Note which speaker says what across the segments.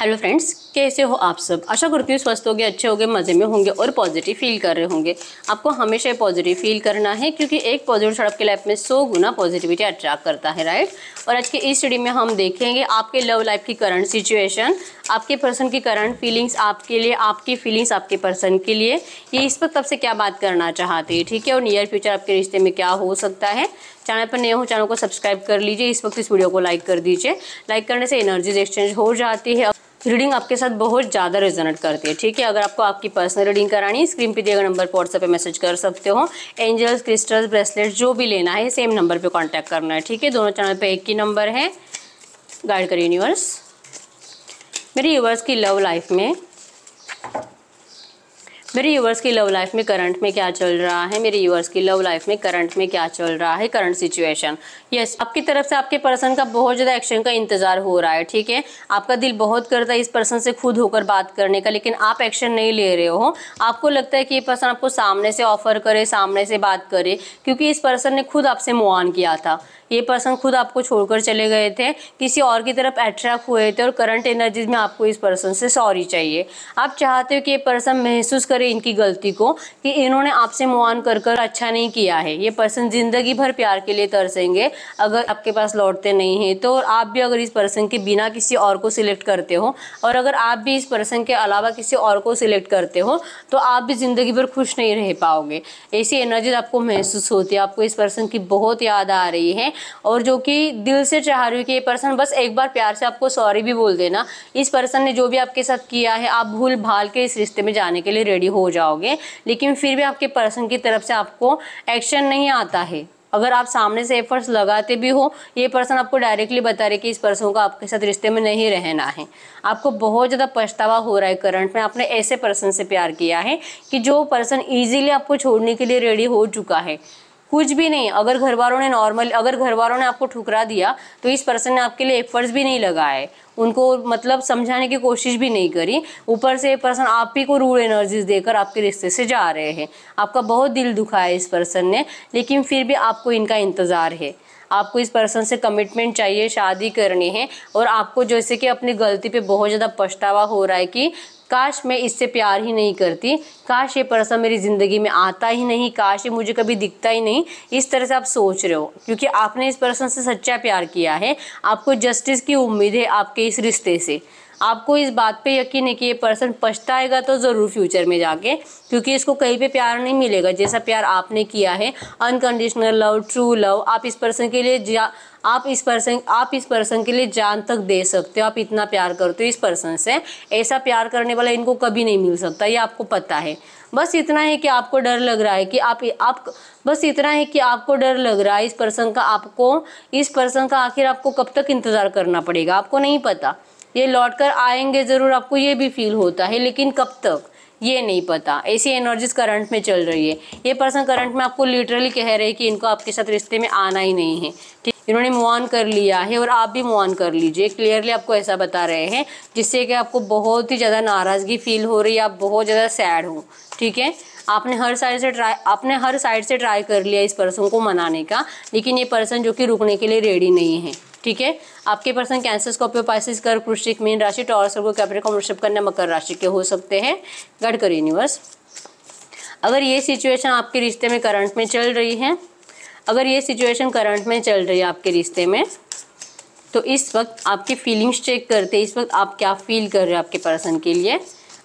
Speaker 1: Hello friends कैसे हो आप सब आशा करती हूँ स्वस्थ होगे अच्छे होगे मज़े में होंगे और पॉजिटिव फील कर रहे होंगे आपको हमेशा पॉजिटिव फील करना है क्योंकि एक पॉजिटिव शर्ट आपके लाइफ में सौ गुना पॉजिटिविटी अट्रैक्ट करता है राइट और आज के इस स्टडी में हम देखेंगे आपके लव लाइफ की करंट सिचुएशन आपके पर्सन की करंट फीलिंग्स आपके लिए आपकी फीलिंग्स आपके पर्सन के लिए ये इस वक्त आपसे क्या बात करना चाहते हैं ठीक है और नियर फ्यूचर आपके रिश्ते में क्या हो सकता है चैनल पर नए हो चैनल को सब्सक्राइब कर लीजिए इस वक्त इस वीडियो को लाइक कर दीजिए लाइक करने से एनर्जीज एक्सचेंज हो जाती है रीडिंग आपके साथ बहुत ज़्यादा रिजनेट करती है ठीक है अगर आपको आपकी पर्सनल रीडिंग करानी है स्क्रीन पे दिए गए नंबर पर व्हाट्सएप पर मैसेज कर सकते हो एंजल्स क्रिस्टल्स ब्रेसलेट जो भी लेना है सेम नंबर पे कांटेक्ट करना है ठीक है दोनों चैनल पे एक ही नंबर है गाइड कर यूनिवर्स मेरे यूनिवर्स की लव लाइफ में मेरे यूवर्स की लव लाइफ में करंट में क्या चल रहा है मेरे यूवर्स की लव लाइफ में करंट में क्या चल रहा है करंट सिचुएशन यस आपकी तरफ से आपके पर्सन का बहुत ज़्यादा एक्शन का इंतज़ार हो रहा है ठीक है आपका दिल बहुत करता है इस पर्सन से खुद होकर बात करने का लेकिन आप एक्शन नहीं ले रहे हो आपको लगता है कि ये पर्सन आपको सामने से ऑफर करे सामने से बात करे क्योंकि इस पर्सन ने खुद आपसे मुआन किया था ये पर्सन खुद आपको छोड़कर चले गए थे किसी और की तरफ अट्रैक्ट हुए थे और करंट एनर्जीज में आपको इस पर्सन से सॉरी चाहिए आप चाहते हो कि ये पर्सन महसूस करे इनकी गलती को कि इन्होंने आपसे मुआन कर कर अच्छा नहीं किया है ये पर्सन ज़िंदगी भर प्यार के लिए तरसेंगे अगर आपके पास लौटते नहीं हैं तो आप भी अगर इस पर्सन के बिना किसी और को सिलेक्ट करते हो और अगर आप भी इस पर्सन के अलावा किसी और को सिलेक्ट करते हो तो आप भी ज़िंदगी भर खुश नहीं रह पाओगे ऐसी एनर्जी आपको महसूस होती है आपको इस पर्सन की बहुत याद आ रही है और जो कि दिल से चाह रही हूँ कि ये पर्सन बस एक बार प्यार से आपको सॉरी भी बोल देना इस पर्सन ने जो भी आपके साथ किया है आप भूल भाल के इस रिश्ते में जाने के लिए रेडी हो जाओगे लेकिन फिर भी आपके पर्सन की तरफ से आपको एक्शन नहीं आता है अगर आप सामने से एफर्ट्स लगाते भी हो ये पर्सन आपको डायरेक्टली बता रहे कि इस पर्सन को आपके साथ रिश्ते में नहीं रहना है आपको बहुत ज़्यादा पछतावा हो रहा है करंट में आपने ऐसे पर्सन से प्यार किया है कि जो पर्सन इजीली आपको छोड़ने के लिए रेडी हो चुका है कुछ भी नहीं अगर घर वालों ने नॉर्मल अगर घर वालों ने आपको ठुकरा दिया तो इस पर्सन ने आपके लिए एफर्ट्स भी नहीं लगाए उनको मतलब समझाने की कोशिश भी नहीं करी ऊपर से पर्सन आप ही को रूढ़ एनर्जीज देकर आपके रिश्ते से जा रहे हैं आपका बहुत दिल दुखा है इस पर्सन ने लेकिन फिर भी आपको इनका इंतज़ार है आपको इस पर्सन से कमिटमेंट चाहिए शादी करनी है और आपको जैसे कि अपनी गलती पे बहुत ज़्यादा पछतावा हो रहा है कि काश मैं इससे प्यार ही नहीं करती काश ये पर्सन मेरी ज़िंदगी में आता ही नहीं काश ये मुझे कभी दिखता ही नहीं इस तरह से आप सोच रहे हो क्योंकि आपने इस पर्सन से सच्चा प्यार किया है आपको जस्टिस की उम्मीद है आपके इस रिश्ते से आपको इस बात पे यकीन है कि ये पर्सन पछताएगा तो ज़रूर फ्यूचर में जाके क्योंकि इसको कहीं पे प्यार नहीं मिलेगा जैसा प्यार आपने किया है अनकंडीशनल लव ट्रू लव आप इस पर्सन के लिए जा आप इस पर्सन आप इस पर्सन के लिए जान तक दे सकते हो आप इतना प्यार करते हो इस पर्सन से ऐसा प्यार करने वाला इनको कभी नहीं मिल सकता ये आपको पता है बस इतना है कि आपको डर लग रहा है कि आप आप बस इतना है कि आपको डर लग रहा है इस पर्सन का आपको इस पर्सन का आखिर आपको कब तक इंतज़ार करना पड़ेगा आपको नहीं पता ये लौट कर आएंगे ज़रूर आपको ये भी फील होता है लेकिन कब तक ये नहीं पता ऐसी एनर्जीज करंट में चल रही है ये पर्सन करंट में आपको लिटरली कह रहे हैं कि इनको आपके साथ रिश्ते में आना ही नहीं है ठीक इन्होंने मूव ऑन कर लिया है और आप भी मूव ऑन कर लीजिए क्लियरली आपको ऐसा बता रहे हैं जिससे कि आपको बहुत ही ज़्यादा नाराज़गी फील हो रही है आप बहुत ज़्यादा सैड हो ठीक है आपने हर साइड से ट्राई आपने हर साइड से ट्राई कर लिया इस पर्सन को मनाने का लेकिन ये पर्सन जो कि रुकने के लिए रेडी नहीं है ठीक है आपके पर्सन कैंसर स्कॉर्पियो पाइसिस कर कृषिक मीन राशि टॉर्स को कैप्रिकॉन वृषभ कन्या मकर राशि के हो सकते हैं गढ़कर यूनिवर्स अगर ये सिचुएशन आपके रिश्ते में करंट में चल रही है अगर ये सिचुएशन करंट में चल रही है आपके रिश्ते में तो इस वक्त आपकी फीलिंग्स चेक करते इस वक्त आप क्या फील कर रहे हैं आपके पर्सन के लिए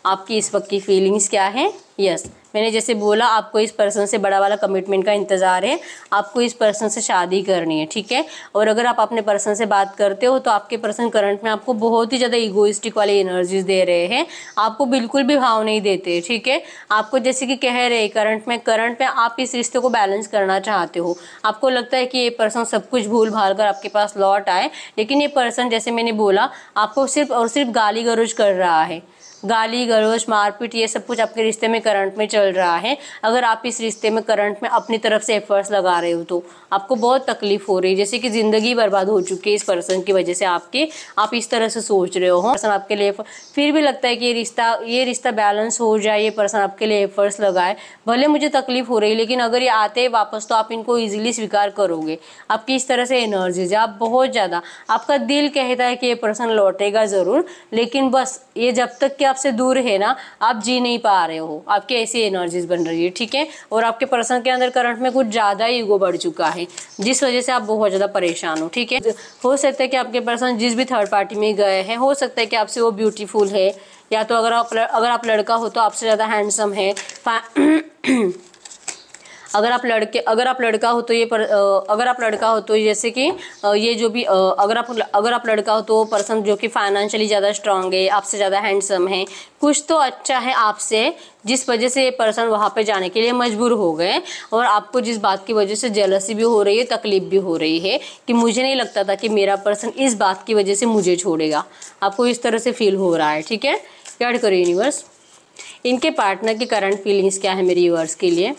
Speaker 1: आपकी इस वक्त की फीलिंग्स क्या है यस yes. मैंने जैसे बोला आपको इस पर्सन से बड़ा वाला कमिटमेंट का इंतज़ार है आपको इस पर्सन से शादी करनी है ठीक है और अगर आप अपने पर्सन से बात करते हो तो आपके पर्सन करंट में आपको बहुत ही ज़्यादा इगोइस्टिक वाले एनर्जीज दे रहे हैं आपको बिल्कुल भी भाव नहीं देते ठीक है आपको जैसे कि कह रहे करंट में करंट में आप इस रिश्ते को बैलेंस करना चाहते हो आपको लगता है कि ये पर्सन सब कुछ भूल भाल कर आपके पास लौट आए लेकिन ये पर्सन जैसे मैंने बोला आपको सिर्फ और सिर्फ गाली गरुज कर रहा है गाली गलोज मारपीट ये सब कुछ आपके रिश्ते में करंट में चल रहा है अगर आप इस रिश्ते में करंट में अपनी तरफ से एफर्ट्स लगा रहे हो तो आपको बहुत तकलीफ हो रही है जैसे कि ज़िंदगी बर्बाद हो चुकी है इस पर्सन की वजह से आपके आप इस तरह से सोच रहे हो पर्सन आपके लिए फिर भी लगता है कि ये रिश्ता ये रिश्ता बैलेंस हो जाए ये पर्सन आपके लिए एफर्ट्स लगाए भले मुझे तकलीफ हो रही है लेकिन अगर ये आते हैं वापस तो आप इनको ईजिली स्वीकार करोगे आपकी इस तरह से एनर्जीज है आप बहुत ज़्यादा आपका दिल कहता है कि ये पर्सन लौटेगा ज़रूर लेकिन बस ये जब तक कि आपसे दूर है ना आप जी नहीं पा रहे हो आपकी ऐसी एनर्जीज बन रही है ठीक है और आपके पर्सन के अंदर करंट में कुछ ज़्यादा ही ईगो बढ़ चुका है जिस वजह से आप बहुत ज़्यादा परेशान हो ठीक है हो सकता है कि आपके पर्सन जिस भी थर्ड पार्टी में गए हैं हो सकता है कि आपसे वो ब्यूटीफुल है या तो अगर आप अगर आप लड़का हो तो आपसे ज़्यादा हैंडसम है अगर आप लड़के अगर आप लड़का हो तो ये पर, अगर आप लड़का हो तो जैसे कि ये जो भी अगर आप अगर आप लड़का हो तो पर्सन जो कि फाइनेंशियली ज़्यादा स्ट्रांग है आपसे ज़्यादा हैंडसम है कुछ तो अच्छा है आपसे जिस वजह से ये पर्सन वहाँ पे जाने के लिए मजबूर हो गए और आपको जिस बात की वजह से जलसी भी हो रही है तकलीफ भी हो रही है कि मुझे नहीं लगता था कि मेरा पर्सन इस बात की वजह से मुझे छोड़ेगा आपको इस तरह से फील हो रहा है ठीक है याद करो यूनिवर्स इनके पार्टनर की करंट फीलिंग्स क्या है मेरे यूवर्स के लिए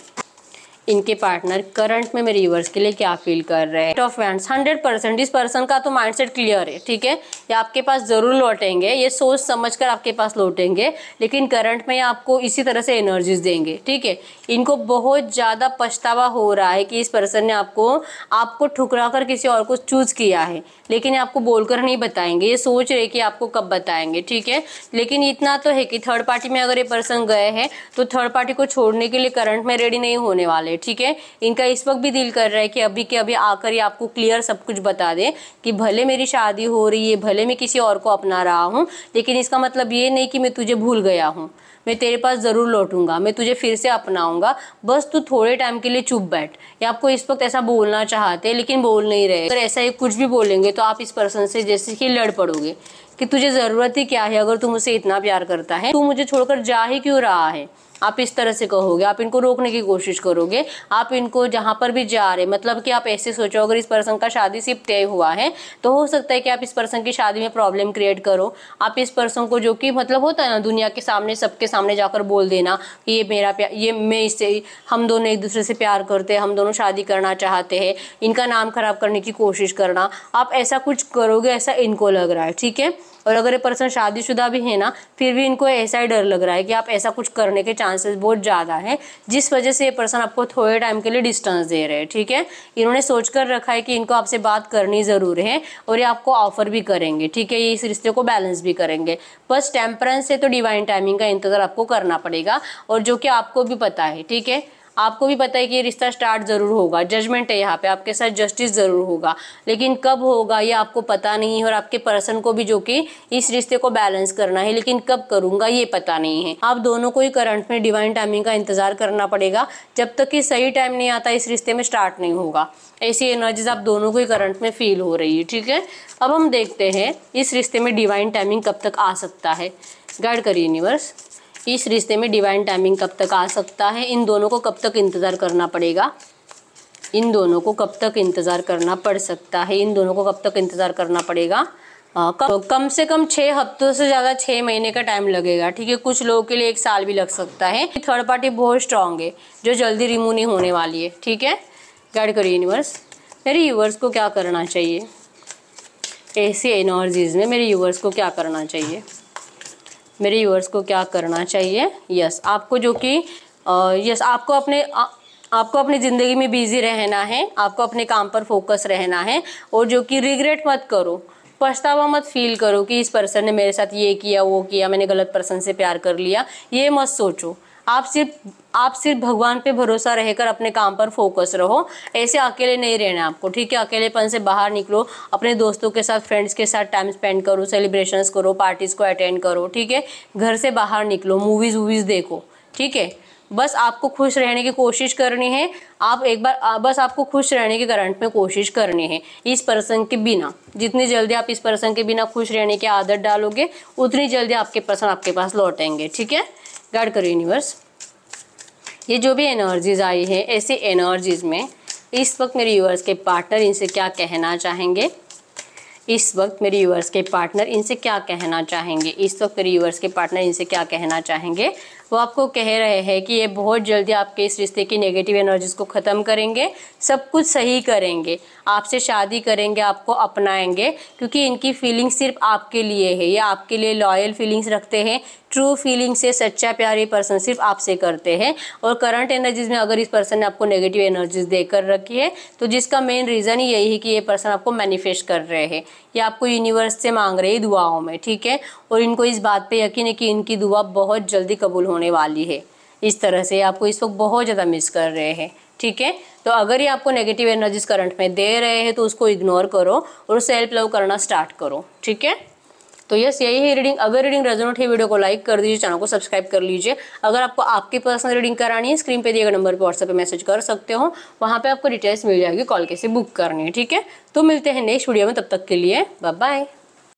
Speaker 1: इनके पार्टनर करंट में मेरे यूवर्स के लिए क्या फील कर रहे हैं ऑफ वैंड हंड्रेड परसेंट इस पर्सन का तो माइंडसेट क्लियर है ठीक है ये आपके पास ज़रूर लौटेंगे ये सोच समझ कर आपके पास लौटेंगे लेकिन करंट में आपको इसी तरह से एनर्जीज देंगे ठीक है इनको बहुत ज़्यादा पछतावा हो रहा है कि इस पर्सन ने आपको आपको ठुकरा कर किसी और को चूज़ किया है लेकिन आपको बोलकर नहीं बताएंगे ये सोच रहे कि आपको कब बताएंगे ठीक है लेकिन इतना तो है कि थर्ड पार्टी में अगर ये पर्सन गए हैं तो थर्ड पार्टी को छोड़ने के लिए करंट में रेडी नहीं होने वाले है ठीक है इनका इस वक्त भी दिल कर रहा है कि अभी के अभी आकर ये आपको क्लियर सब कुछ बता दे कि भले मेरी शादी हो रही है भले मैं किसी और को अपना रहा हूँ लेकिन इसका मतलब ये नहीं कि मैं तुझे भूल गया हूँ मैं तेरे पास ज़रूर लौटूंगा मैं तुझे फिर से अपनाऊंगा बस तू थोड़े टाइम के लिए चुप बैठ या आपको इस वक्त ऐसा बोलना चाहते हैं लेकिन बोल नहीं रहे अगर ऐसा ही कुछ भी बोलेंगे तो आप इस पर्सन से जैसे कि लड़ पड़ोगे कि तुझे ज़रूरत ही क्या है अगर तू मुझसे इतना प्यार करता है तू मुझे छोड़कर जा ही क्यों रहा है आप इस तरह से कहोगे आप इनको रोकने की कोशिश करोगे आप इनको जहाँ पर भी जा रहे मतलब कि आप ऐसे सोचो अगर इस पर्सन का शादी सिर्फ तय हुआ है तो हो सकता है कि आप इस पर्सन की शादी में प्रॉब्लम क्रिएट करो आप इस पर्सन को जो कि मतलब होता है ना दुनिया के सामने सबके सामने जाकर बोल देना कि ये मेरा प्यार ये मैं इससे हम दोनों एक दूसरे से प्यार करते हैं हम दोनों शादी करना चाहते हैं इनका नाम खराब करने की कोशिश करना आप ऐसा कुछ करोगे ऐसा इनको लग रहा है ठीक है और अगर ये पर्सन शादीशुदा भी है ना फिर भी इनको ऐसा ही डर लग रहा है कि आप ऐसा कुछ करने के चांसेस बहुत ज़्यादा है जिस वजह से ये पर्सन आपको थोड़े टाइम के लिए डिस्टेंस दे रहे हैं ठीक है इन्होंने सोच कर रखा है कि इनको आपसे बात करनी ज़रूर है और ये आपको ऑफर भी करेंगे ठीक है ये इस रिश्ते को बैलेंस भी करेंगे बस टेम्परेंस है तो डिवाइन टाइमिंग का इंतज़ार आपको करना पड़ेगा और जो कि आपको भी पता है ठीक है आपको भी पता है कि ये रिश्ता स्टार्ट ज़रूर होगा जजमेंट है यहाँ पे आपके साथ जस्टिस ज़रूर होगा लेकिन कब होगा ये आपको पता नहीं है और आपके पर्सन को भी जो कि इस रिश्ते को बैलेंस करना है लेकिन कब करूँगा ये पता नहीं है आप दोनों को ही करंट में डिवाइन टाइमिंग का इंतज़ार करना पड़ेगा जब तक कि सही टाइम नहीं आता इस रिश्ते में स्टार्ट नहीं होगा ऐसी एनर्जीज आप दोनों को ही करंट में फील हो रही है ठीक है अब हम देखते हैं इस रिश्ते में डिवाइन टाइमिंग कब तक आ सकता है गाइड करिए यूनिवर्स इस रिश्ते में डिवाइन टाइमिंग कब तक आ सकता है इन दोनों को कब तक इंतज़ार करना पड़ेगा इन दोनों को कब तक इंतज़ार करना पड़ सकता है इन दोनों को कब तक इंतज़ार करना पड़ेगा आ, कम, कम से कम छः हफ्तों से ज़्यादा छः महीने का टाइम लगेगा ठीक है कुछ लोगों के लिए एक साल भी लग सकता है थर्ड पार्टी बहुत स्ट्रांग है जो जल्दी रिमूव नहीं होने वाली है ठीक है गाइड करिए यूनिवर्स मेरे यूवर्स को क्या करना चाहिए ऐसी एनर्जीज़ में मेरे यूवर्स को क्या करना चाहिए मेरे यूवर्स को क्या करना चाहिए यस आपको जो कि यस आपको अपने आ, आपको अपनी ज़िंदगी में बिजी रहना है आपको अपने काम पर फोकस रहना है और जो कि रिग्रेट मत करो पछतावा मत फील करो कि इस पर्सन ने मेरे साथ ये किया वो किया मैंने गलत पर्सन से प्यार कर लिया ये मत सोचो आप सिर्फ आप सिर्फ भगवान पे भरोसा रहकर अपने काम पर फोकस रहो ऐसे अकेले नहीं रहना आपको ठीक है अकेलेपन से बाहर निकलो अपने दोस्तों के साथ फ्रेंड्स के साथ टाइम स्पेंड करो सेलिब्रेशंस करो पार्टीज़ को अटेंड करो ठीक है घर से बाहर निकलो मूवीज़ वूवीज़ देखो ठीक है बस आपको खुश रहने की कोशिश करनी है आप एक बार बस आपको खुश रहने के करंट में कोशिश करनी है इस पर्सन के बिना जितनी जल्दी आप इस पर्सन के बिना खुश रहने की आदत डालोगे उतनी जल्दी आपके पर्सन आपके पास लौटेंगे ठीक है गार्ड करो यूनिवर्स ये जो भी एनर्जीज आई है ऐसी एनर्जीज में इस वक्त मेरे यूवर्स के पार्टनर इनसे क्या कहना चाहेंगे इस वक्त मेरे यूवर्स के पार्टनर इनसे क्या कहना चाहेंगे इस वक्त मेरे यूवर्स के पार्टनर इनसे क्या कहना चाहेंगे वो आपको कह रहे हैं कि ये बहुत जल्दी आपके इस रिश्ते की नेगेटिव एनर्जीज को ख़त्म करेंगे सब कुछ सही करेंगे आपसे शादी करेंगे आपको अपनाएंगे क्योंकि इनकी फ़ीलिंग्स सिर्फ आपके लिए है ये आपके लिए लॉयल फीलिंग्स रखते हैं ट्रू फीलिंग से सच्चा प्यार ये पर्सन सिर्फ आपसे करते हैं और करंट एनर्जीज में अगर इस पर्सन ने आपको नेगेटिव एनर्जीज देकर रखी है तो जिसका मेन रीज़न ही यही है कि ये पर्सन आपको मैनिफेस्ट कर रहे हैं ये आपको यूनिवर्स से मांग रहे हैं दुआओं में ठीक है और इनको इस बात पर यकीन है कि इनकी दुआ बहुत जल्दी कबूल हो होने वाली है इस तरह से आपको इस वक्त बहुत ज़्यादा मिस कर रहे हैं ठीक है तो अगर ये आपको नेगेटिव एनर्जीज करंट में दे रहे हैं तो उसको इग्नोर करो और सेल्फ लव करना स्टार्ट करो ठीक है तो यस यही है रीडिंग अगर रीडिंग रेजोनेट है वीडियो को लाइक कर दीजिए चैनल को सब्सक्राइब कर लीजिए अगर आपको आपकी पर्सनल रीडिंग करानी है स्क्रीन पे दिए गए नंबर पर व्हाट्सएप पे मैसेज कर सकते हो वहाँ पर आपको डिटेल्स मिल जाएगी कॉल कैसे बुक करनी है ठीक है तो मिलते हैं नेक्स्ट वीडियो में तब तक के लिए बाय बाय